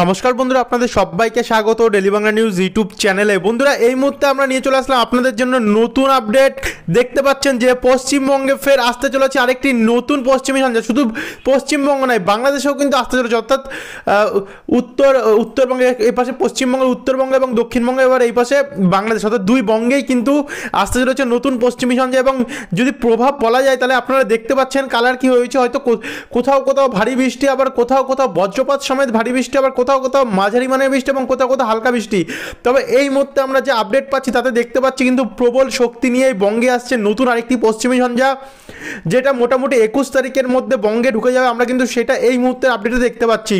নমস্কার বন্ধুরা আপনাদের সবাইকে স্বাগত ডেলি বাংলা নিউজ ইউটিউব চ্যানেলে বন্ধুরা এই মুহূর্তে আমরা নিয়ে চলে আসলাম আপনাদের জন্য নতুন আপডেট দেখতে পাচ্ছেন যে পশ্চিমবঙ্গে ফের আসতে চলেছে আরেকটি নতুন পশ্চিমী সঞ্চার শুধু পশ্চিমবঙ্গ নয় বাংলাদেশেও কিন্তু আসতে চলেছে অর্থাৎ উত্তর উত্তরবঙ্গে এই পাশে পশ্চিমবঙ্গ উত্তরবঙ্গ এবং দক্ষিণবঙ্গে এবার এই পাশে বাংলাদেশ অর্থাৎ দুই বঙ্গেই কিন্তু আসতে চলেছে নতুন পশ্চিমী সঞ্চয় এবং যদি প্রভাব বলা যায় তাহলে আপনারা দেখতে পাচ্ছেন কালার কি হয়েছে হয়তো কোথাও কোথাও ভারী বৃষ্টি আবার কোথাও কোথাও বজ্রপাত সমেত ভারী বৃষ্টি আবার কোথাও কোথাও মাঝারি মানের বৃষ্টি এবং কোথাও কোথাও হালকা বৃষ্টি তবে এই মুহূর্তে আমরা যে আপডেট পাচ্ছি তাতে দেখতে পাচ্ছি কিন্তু প্রবল শক্তি নিয়ে বঙ্গে আসছে নতুন আরেকটি পশ্চিমী ঝঞ্ঝা যেটা মোটামুটি একুশ তারিখের মধ্যে বঙ্গে ঢুকে যাবে আমরা কিন্তু সেটা এই মুহূর্তে আপডেটে দেখতে পাচ্ছি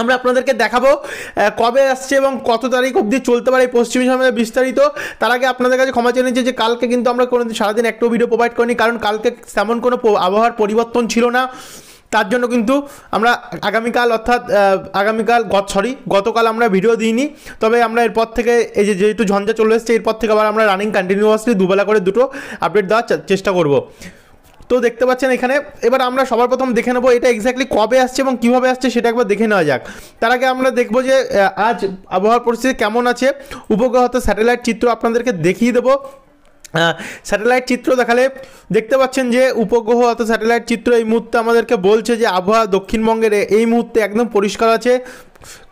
আমরা আপনাদেরকে দেখাবো কবে আসছে এবং কত তারিখ অবধি চলতে পারে এই পশ্চিমী সমাজে বিস্তারিত তার আগে আপনাদের কাছে ক্ষমা চেয়ে নিচ্ছি যে কালকে কিন্তু আমরা কোনো সারাদিন একটাও ভিডিও প্রোভাইড করিনি কারণ কালকে তেমন কোনো আবহাওয়ার পরিবর্তন ছিল না তার জন্য কিন্তু আমরা আগামীকাল অর্থাৎ আগামীকাল গত সরি গতকাল আমরা ভিডিও দিইনি তবে আমরা এরপর থেকে এই যে যেহেতু ঝঞ্ঝা চলে এসছে এরপর থেকে আবার আমরা রানিং কন্টিনিউয়াসলি দুবেলা করে দুটো আপডেট দেওয়ার চেষ্টা করব তো দেখতে পাচ্ছেন এখানে এবার আমরা সবার প্রথম দেখে নেবো এটা এক্স্যাক্টলি কবে আসছে এবং কীভাবে আসছে সেটা একবার দেখে নেওয়া যাক তার আগে আমরা দেখবো যে আজ আবহাওয়ার পরিস্থিতি কেমন আছে উপগ্রহ স্যাটেলাইট চিত্র আপনাদেরকে দেখিয়ে দেবো স্যাটেলাইট চিত্র দেখালে দেখতে পাচ্ছেন যে উপগ্রহ অর্থাৎ স্যাটেলাইট চিত্র এই মুহূর্তে আমাদেরকে বলছে যে আবহাওয়া দক্ষিণবঙ্গের এই মুহূর্তে একদম পরিষ্কার আছে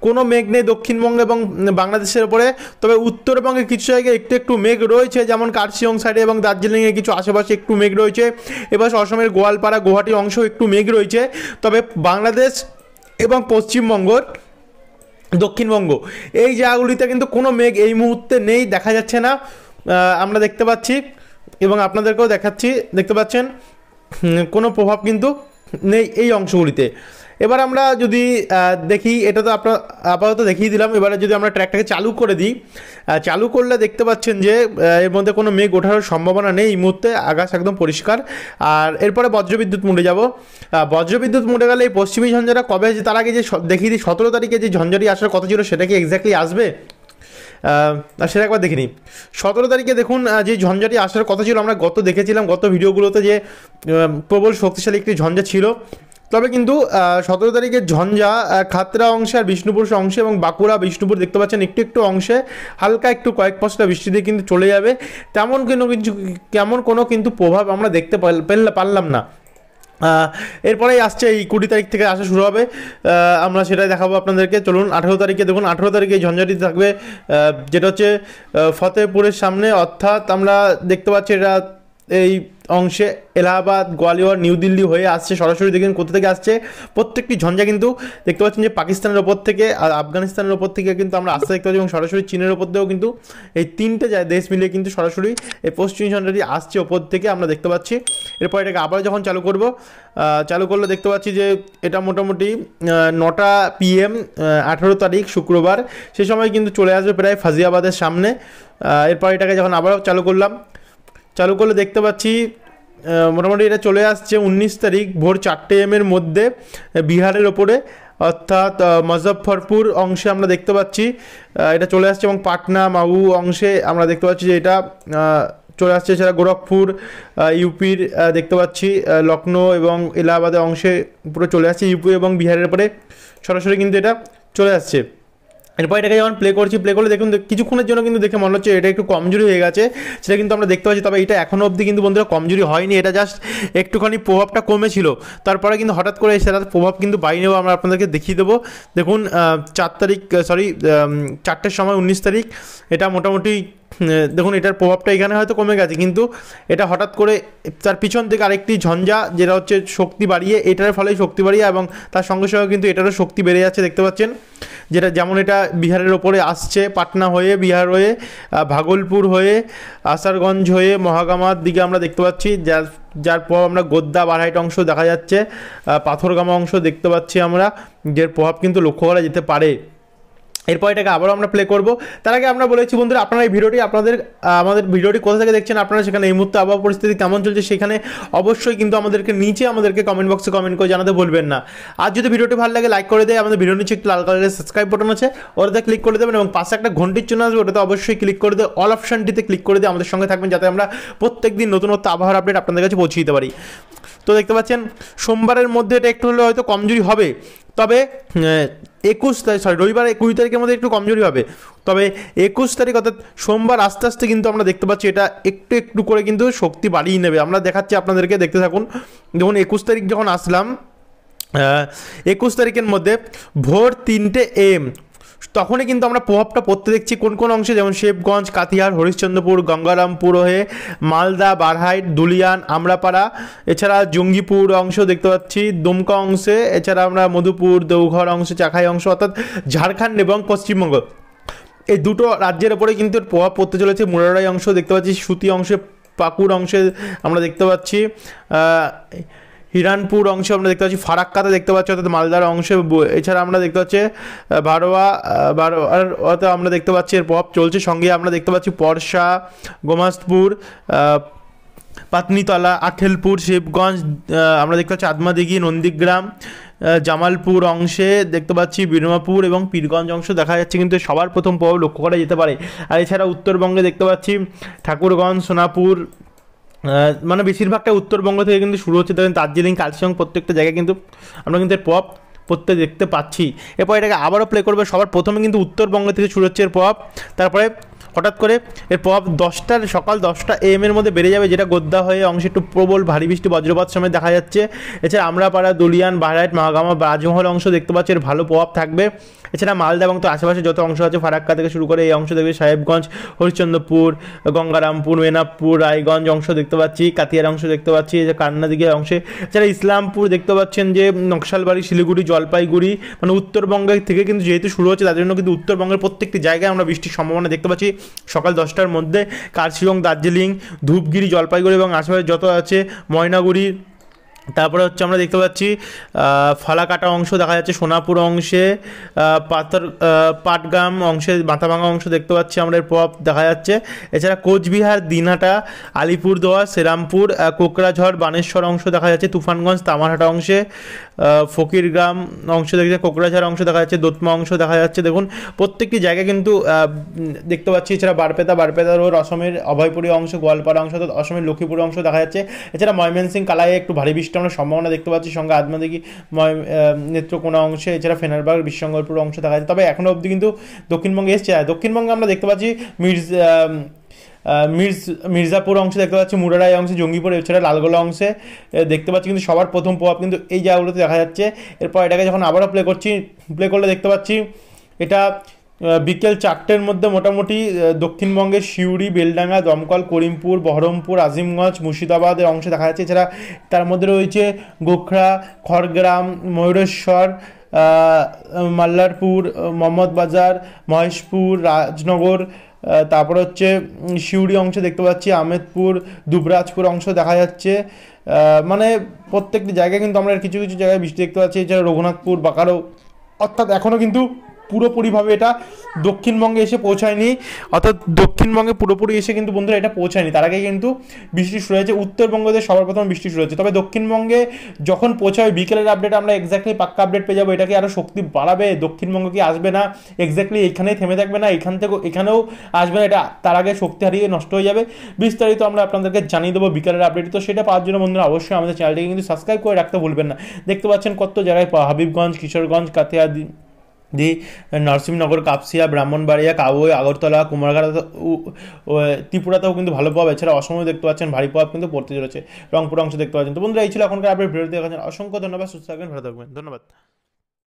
কোনো মেঘ নেই দক্ষিণবঙ্গ এবং বাংলাদেশের ওপরে তবে উত্তরবঙ্গে কিছু জায়গায় একটু একটু মেঘ রয়েছে যেমন কার্শিয়ং সাইডে এবং দার্জিলিংয়ে কিছু আশেপাশে একটু মেঘ রয়েছে এবার অসমের গোয়ালপাড়া গুয়াহাটির অংশ একটু মেঘ রয়েছে তবে বাংলাদেশ এবং পশ্চিমবঙ্গর দক্ষিণবঙ্গ এই জায়গাগুলিতে কিন্তু কোনো মেঘ এই মুহূর্তে নেই দেখা যাচ্ছে না আমরা দেখতে পাচ্ছি এবং আপনাদেরকেও দেখাচ্ছি দেখতে পাচ্ছেন কোনো প্রভাব কিন্তু নেই এই অংশগুলিতে এবার আমরা যদি দেখি এটা তো আপনার আপাতত দেখিয়ে দিলাম এবারে যদি আমরা ট্র্যাকটাকে চালু করে দিই চালু করলে দেখতে পাচ্ছেন যে এর মধ্যে কোনো মেঘ ওঠার সম্ভাবনা নেই এই মুহূর্তে আকাশ একদম পরিষ্কার আর এরপরে বজ্রবিদ্যুৎ মুড়ে যাব বজ্রবিদ্যুৎ মুড়ে গেলে এই পশ্চিমী ঝঞ্ঝাটা কবে আছে তার আগে যে দেখিয়ে দিই সতেরো তারিখে যে ঝঞ্ঝাটি আসার কথা ছিল সেটা কি এক্স্যাক্টলি আসবে আর সেটা একবার দেখে নিই সতেরো তারিখে দেখুন যে ঝঞ্ঝাটি আসার কথা ছিল আমরা গত দেখেছিলাম গত ভিডিওগুলোতে যে প্রবল শক্তিশালী একটি ঝঞ্ঝা ছিল তবে কিন্তু সতেরো তারিখের ঝঞ্ঝা খাতরা অংশে আর বিষ্ণুপুর অংশে এবং বাঁকুড়া বিষ্ণুপুর দেখতে পাচ্ছেন একটু একটু অংশে হালকা একটু কয়েক পশলা বৃষ্টি দিয়ে কিন্তু চলে যাবে তেমন কোনো কিছু তেমন কোনো কিন্তু প্রভাব আমরা দেখতে পারলাম না এরপরেই আসছে এই কুড়ি তারিখ থেকে আসা শুরু হবে আমরা সেটাই দেখাবো আপনাদেরকে চলুন আঠেরো তারিখে দেখুন আঠেরো তারিখে ঝঞ্ঝাটি থাকবে যেটা হচ্ছে ফতেপুরের সামনে অর্থাৎ আমরা দেখতে পাচ্ছি এটা এই অংশে এলাহাবাদ গোয়ালিয়র নিউ দিল্লি হয়ে আসছে সরাসরি দেখবেন কোথা থেকে আসছে প্রত্যেকটি ঝঞ্ঝা কিন্তু দেখতে পাচ্ছেন যে পাকিস্তানের ওপর থেকে আর আফগানিস্তানের ওপর থেকে কিন্তু আমরা আসতে দেখতে পাচ্ছি এবং সরাসরি চীনের ওপর থেকেও কিন্তু এই তিনটে দেশ মিলিয়ে কিন্তু সরাসরি এই পশ্চিম ঝঞ্ঝাটি আসছে ওপর থেকে আমরা দেখতে পাচ্ছি এরপর এটাকে আবার যখন চালু করব চালু করলে দেখতে পাচ্ছি যে এটা মোটামুটি নটা পিএম আঠেরো তারিখ শুক্রবার সে সময় কিন্তু চলে আসবে প্রায় ফাজিয়াবাদের সামনে এরপর এটাকে যখন আবারও চালু করলাম চালু করলে দেখতে পাচ্ছি মোটামুটি এটা চলে আসছে উনিশ তারিখ ভোর চারটে এমের মধ্যে বিহারের ওপরে অর্থাৎ মুজফ্ফরপুর অংশে আমরা দেখতে পাচ্ছি এটা চলে আসছে এবং পাটনা মাউ অংশে আমরা দেখতে পাচ্ছি যে এটা চলে আসছে এছাড়া গোরখপুর ইউপির দেখতে পাচ্ছি লখনৌ এবং এলাহাবাদের অংশে পুরো চলে আসছে ইউপি এবং বিহারের পরে সরাসরি কিন্তু এটা চলে আসছে এরপর এটাকে যখন প্লে করছি প্লে করলে দেখুন কিছুক্ষণের জন্য কিন্তু দেখে মনে হচ্ছে এটা একটু কমজোরি হয়ে গেছে সেটা কিন্তু আমরা দেখতে পাচ্ছি তবে এটা এখনও অবধি কিন্তু বন্ধুরা কমজোরি হয়নি এটা জাস্ট একটুখানি প্রভাবটা কমেছিল তারপরে কিন্তু হঠাৎ করে সেটার প্রভাব কিন্তু বাইরেও আমরা আপনাদেরকে দেখিয়ে দেবো দেখুন চার তারিখ সরি চারটের সময় উনিশ তারিখ এটা মোটামুটি দেখুন এটার প্রভাবটা এখানে হয়তো কমে গেছে কিন্তু এটা হঠাৎ করে তার পিছন থেকে আরেকটি ঝঞ্ঝা যেটা হচ্ছে শক্তি বাড়িয়ে এটার ফলেই শক্তি বাড়িয়ে এবং তার সঙ্গে সঙ্গে কিন্তু এটারও শক্তি বেড়ে যাচ্ছে দেখতে পাচ্ছেন যেটা যেমন এটা বিহারের ওপরে আসছে পাটনা হয়ে বিহার হয়ে ভাগলপুর হয়ে আসারগঞ্জ হয়ে মহাগামার দিকে আমরা দেখতে পাচ্ছি যার যার প্রভাব আমরা গোদ্দা বারহাইট অংশ দেখা যাচ্ছে পাথরগামা অংশ দেখতে পাচ্ছি আমরা যার প্রভাব কিন্তু লক্ষ্য করা যেতে পারে এরপর এটাকে আবারও আমরা প্লে করব তার আগে আমরা বলেছি বন্ধুরা আপনারা এই ভিডিওটি আপনাদের আমাদের ভিডিওটি কোথা থেকে দেখছেন আপনারা সেখানে এই মুহূর্তে আবহাওয়া পরিস্থিতি কেমন চলছে সেখানে অবশ্যই কিন্তু আমাদেরকে নিচে আমাদেরকে কমেন্ট বক্সে কমেন্ট করে জানাতে বলবেন না আর যদি ভিডিওটি ভালো লাগে লাইক করে দেয় আমাদের ভিডিও নিচে একটি লাল কালারের সাবস্ক্রাইব বটন আছে ওটাতে ক্লিক করে দেবেন এবং পাশে একটা ঘন্টির চিহ্ন আসবে ওটাতে অবশ্যই ক্লিক করে দেয় অল অপশানটিতে ক্লিক করে দিয়ে আমাদের সঙ্গে থাকবেন যাতে আমরা প্রত্যেক দিন নতুন নতুন আবহাওয়ার আপডেট আপনাদের কাছে পৌঁছে দিতে পারি তো দেখতে পাচ্ছেন সোমবারের মধ্যে এটা একটু হলে হয়তো কমজোরি হবে তবে একুশ তারিখ সরি রবিবার কুড়ি তারিখের মধ্যে একটু কমজোরি হবে তবে একুশ তারিখ অর্থাৎ সোমবার আস্তে আস্তে কিন্তু আমরা দেখতে পাচ্ছি এটা একটু একটু করে কিন্তু শক্তি বাড়িয়ে নেবে আমরা দেখাচ্ছি আপনাদেরকে দেখতে থাকুন যখন একুশ তারিখ যখন আসলাম একুশ তারিখের মধ্যে ভোর তিনটে এম তখনই কিন্তু আমরা প্রভাবটা পড়তে দেখছি কোন কোন অংশে যেমন শেবগঞ্জ কাতিহার হরিশ্চন্দ্রপুর গঙ্গারামপুর হয়ে মালদা বারহাইট দুলিয়ান আমরাপাড়া এছাড়া জঙ্গিপুর অংশ দেখতে পাচ্ছি দুমকা অংশে এছাড়া আমরা মধুপুর দেওঘর অংশ চাখাই অংশ অর্থাৎ ঝাড়খণ্ড এবং পশ্চিমবঙ্গ এই দুটো রাজ্যের ওপরে কিন্তু প্রভাব পড়তে চলেছে মুরারাই অংশ দেখতে পাচ্ছি সুতি অংশে পাকুর অংশে আমরা দেখতে পাচ্ছি হিরানপুর অংশ আমরা দেখতে পাচ্ছি ফারাক্কাতে দেখতে পাচ্ছি অর্থাৎ মালদার অংশে এছাড়া আমরা দেখতে পাচ্ছি ভারোয়া ভারোয়ার অর্থাৎ আমরা দেখতে পাচ্ছি এর প্রভাব চলছে সঙ্গে আমরা দেখতে পাচ্ছি পরশা গোমাস্তপুর পাতনিতলা আখেলপুর শিবগঞ্জ আমরা দেখতে পাচ্ছি আদমাদিঘি নন্দীগ্রাম জামালপুর অংশে দেখতে পাচ্ছি বিরমাপুর এবং পীরগঞ্জ অংশ দেখা যাচ্ছে কিন্তু সবার প্রথম প্রভাব লক্ষ্য করা যেতে পারে আর এছাড়া উত্তরবঙ্গে দেখতে পাচ্ছি ঠাকুরগঞ্জ সোনাপুর মানে বেশিরভাগটা উত্তরবঙ্গ থেকে কিন্তু শুরু হচ্ছে ধরেন দার্জিলিং কালশিয়াং প্রত্যেকটা জায়গায় কিন্তু আমরা কিন্তু এর পপ পড়তে দেখতে পাচ্ছি এরপর এটাকে আবারও প্লে করবে সবার প্রথমে কিন্তু উত্তরবঙ্গ থেকে শুরু হচ্ছে এর পপ তারপরে হঠাৎ করে এর প্রভাব দশটার সকাল দশটা এম এর মধ্যে বেড়ে যাবে যেটা গোদ্দা হয়ে অংশে একটু প্রবল ভারী বৃষ্টি বজ্রপাত সময় দেখা যাচ্ছে এছাড়া আমরাপাড়া দুলিয়ান বাহারাইট মাগামা রাজমহল অংশ দেখতে পাচ্ছি এর ভালো প্রভাব থাকবে এছাড়া মালদা এবং তো আশেপাশে যত অংশ আছে ফারাক্কা থেকে শুরু করে এই অংশ দেখবে সাহেবগঞ্জ হরিশ্চন্দ্রপুর গঙ্গারামপুর মেনাপুর রায়গঞ্জ অংশ দেখতে পাচ্ছি কাতিয়ার অংশ দেখতে পাচ্ছি যে কান্না দিঘির অংশে এছাড়া ইসলামপুর দেখতে পাচ্ছেন যে নকশালবাড়ি শিলিগুড়ি জলপাইগুড়ি মানে উত্তরবঙ্গের থেকে কিন্তু যেহেতু শুরু হচ্ছে তাদের জন্য কিন্তু উত্তরবঙ্গের প্রত্যেকটি জায়গায় আমরা বৃষ্টির সম্ভাবনা দেখতে পাচ্ছি সকাল দশটার মধ্যে কার্শিলং দার্জিলিং ধূপগিরি জলপাইগুড়ি এবং আশেপাশে যত আছে ময়নাগুড়ি তারপরে হচ্ছে আমরা দেখতে পাচ্ছি ফলা কাটা অংশ দেখা যাচ্ছে সোনাপুর অংশে পাথর পাটগ্রাম অংশে মাথাভাঙা অংশ দেখতে পাচ্ছি আমরা এর প্রভাব দেখা যাচ্ছে এছাড়া কোচবিহার দিনহাটা আলিপুরদুয়ার শ্রীরামপুর কোকরাঝড় বানেশ্বর অংশ দেখা যাচ্ছে তুফানগঞ্জ তামারহাটা অংশে ফকিরগ্রাম অংশ যাচ্ছে কোকরাঝাড় অংশ দেখা যাচ্ছে দোতমা অংশ দেখা যাচ্ছে দেখুন প্রত্যেকটি জায়গায় কিন্তু দেখতে পাচ্ছি এছাড়া বারপেতা বারপেতা রোড অসমের অভয়পুরী অংশ গোয়ালপাড়া অংশ অসমের লক্ষ্মীপুর অংশ দেখা যাচ্ছে এছাড়া ময়মনসিং কালায় একটু ভারী বৃষ্টি বৃষ্টি আমরা সম্ভাবনা দেখতে পাচ্ছি সঙ্গে আদমাদিকি নেত্রকোনা অংশে এছাড়া ফেনারবাগ বিশ্বঙ্গলপুর অংশ দেখা যাচ্ছে তবে এখনও অবধি কিন্তু দক্ষিণবঙ্গে এসছে দক্ষিণবঙ্গে আমরা দেখতে পাচ্ছি মির্জ মির্জ মির্জাপুর অংশে দেখতে পাচ্ছি মুরারাই অংশে জঙ্গিপুর এছাড়া লালগোলা অংশে দেখতে পাচ্ছি কিন্তু সবার প্রথম প্রভাব কিন্তু এই জায়গাগুলোতে দেখা যাচ্ছে এরপর এটাকে যখন আবারও প্লে করছি প্লে করলে দেখতে পাচ্ছি এটা বিকেল চারটের মধ্যে মোটামুটি দক্ষিণবঙ্গের সিউড়ি বেলডাঙ্গা দমকল করিমপুর বহরমপুর আজিমগঞ্জ মুর্শিদাবাদের অংশে দেখা যাচ্ছে এছাড়া তার মধ্যে রয়েছে গোখরা খড়গ্রাম ময়ূরেশ্বর মাল্লারপুর মোহাম্মদবাজার মহেশপুর রাজনগর তারপর হচ্ছে সিউড়ি অংশ দেখতে পাচ্ছি আহমেদপুর দুবরাজপুর অংশ দেখা যাচ্ছে মানে প্রত্যেকটি জায়গায় কিন্তু আমরা কিছু কিছু জায়গায় বৃষ্টি দেখতে পাচ্ছি এছাড়া রঘুনাথপুর বাকারো অর্থাৎ এখনও কিন্তু পুরোপুরিভাবে এটা দক্ষিণবঙ্গে এসে পৌঁছায়নি অর্থাৎ দক্ষিণবঙ্গে পুরোপুরি এসে কিন্তু বন্ধুরা এটা পৌঁছায়নি তার আগে কিন্তু বৃষ্টি শুরু হয়েছে উত্তরবঙ্গতে সবার প্রথম বৃষ্টি শুরু হয়েছে তবে দক্ষিণবঙ্গে যখন পৌঁছায় বিকেলের আপডেট আমরা এক্স্যাক্টলি পাক্কা আপডেট পেয়ে যাবো এটাকে আরও শক্তি বাড়াবে দক্ষিণবঙ্গ কি আসবে না এক্স্যাক্টলি এখানেই থেমে থাকবে না এখান থেকে এখানেও আসবে না এটা তার আগে শক্তি হারিয়ে নষ্ট হয়ে যাবে বিস্তারিত আমরা আপনাদেরকে জানিয়ে দেবো বিকেলের আপডেট তো সেটা পাওয়ার জন্য বন্ধুরা অবশ্যই আমাদের চ্যানেলটিকে কিন্তু সাবস্ক্রাইব করে রাখতে ভুলবেন না দেখতে পাচ্ছেন কত জায়গায় হাবিবগঞ্জ কিশোরগঞ্জ কাতিয়া দি নরসিংহনগর কাপসিয়া ব্রাহ্মণবাড়িয়া কাবুই আগরতলা কুমারঘাট ত্রিপুরাতেও কিন্তু ভালো প্রভাব এছাড়া অসমও দেখতে পাচ্ছেন ভারী প্রভাব কিন্তু পড়তে চলেছে রংপুর অংশ দেখতে পাচ্ছেন তো বন্ধুরা এই ছিল এখনকার আপনার ভিডিও দেখাচ্ছেন অসংখ্য ধন্যবাদ সুস্থ থাকবেন ভালো থাকবেন ধন্যবাদ